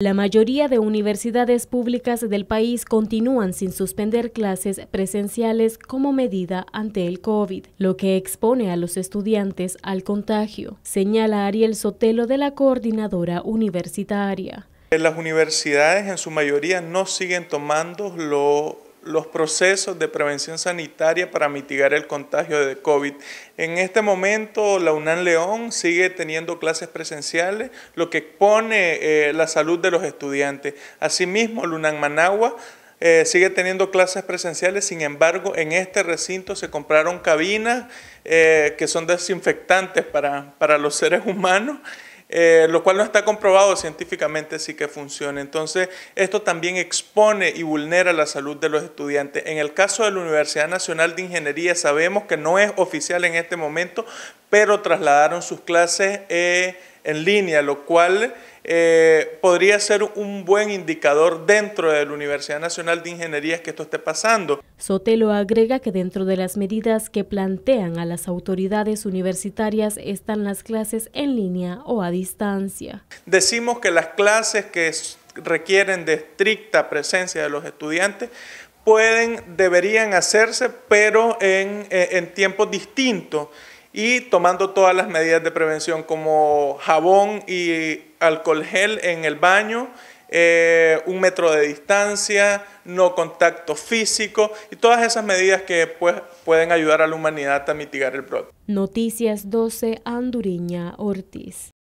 La mayoría de universidades públicas del país continúan sin suspender clases presenciales como medida ante el COVID, lo que expone a los estudiantes al contagio, señala Ariel Sotelo de la coordinadora universitaria. Las universidades en su mayoría no siguen tomando lo los procesos de prevención sanitaria para mitigar el contagio de COVID. En este momento, la unan León sigue teniendo clases presenciales, lo que expone eh, la salud de los estudiantes. Asimismo, la UNAM Managua eh, sigue teniendo clases presenciales, sin embargo, en este recinto se compraron cabinas eh, que son desinfectantes para, para los seres humanos. Eh, lo cual no está comprobado científicamente si que funciona. Entonces, esto también expone y vulnera la salud de los estudiantes. En el caso de la Universidad Nacional de Ingeniería, sabemos que no es oficial en este momento, pero trasladaron sus clases eh, en línea, lo cual eh, podría ser un buen indicador dentro de la Universidad Nacional de Ingeniería que esto esté pasando. Sotelo agrega que dentro de las medidas que plantean a las autoridades universitarias están las clases en línea o a distancia. Decimos que las clases que requieren de estricta presencia de los estudiantes pueden, deberían hacerse, pero en, eh, en tiempos distintos y tomando todas las medidas de prevención como jabón y alcohol gel en el baño, eh, un metro de distancia, no contacto físico y todas esas medidas que pues, pueden ayudar a la humanidad a mitigar el brote. Noticias 12, Anduriña Ortiz.